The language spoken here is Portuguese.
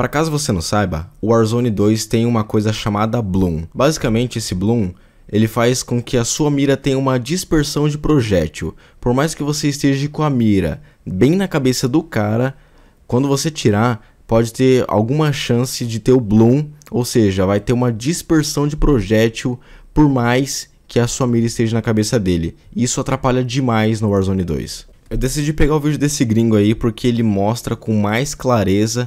Para caso você não saiba, o Warzone 2 tem uma coisa chamada Bloom. Basicamente, esse Bloom ele faz com que a sua mira tenha uma dispersão de projétil. Por mais que você esteja com a mira bem na cabeça do cara, quando você tirar, pode ter alguma chance de ter o bloom, ou seja, vai ter uma dispersão de projétil por mais que a sua mira esteja na cabeça dele. Isso atrapalha demais no Warzone 2. Eu decidi pegar o vídeo desse gringo aí porque ele mostra com mais clareza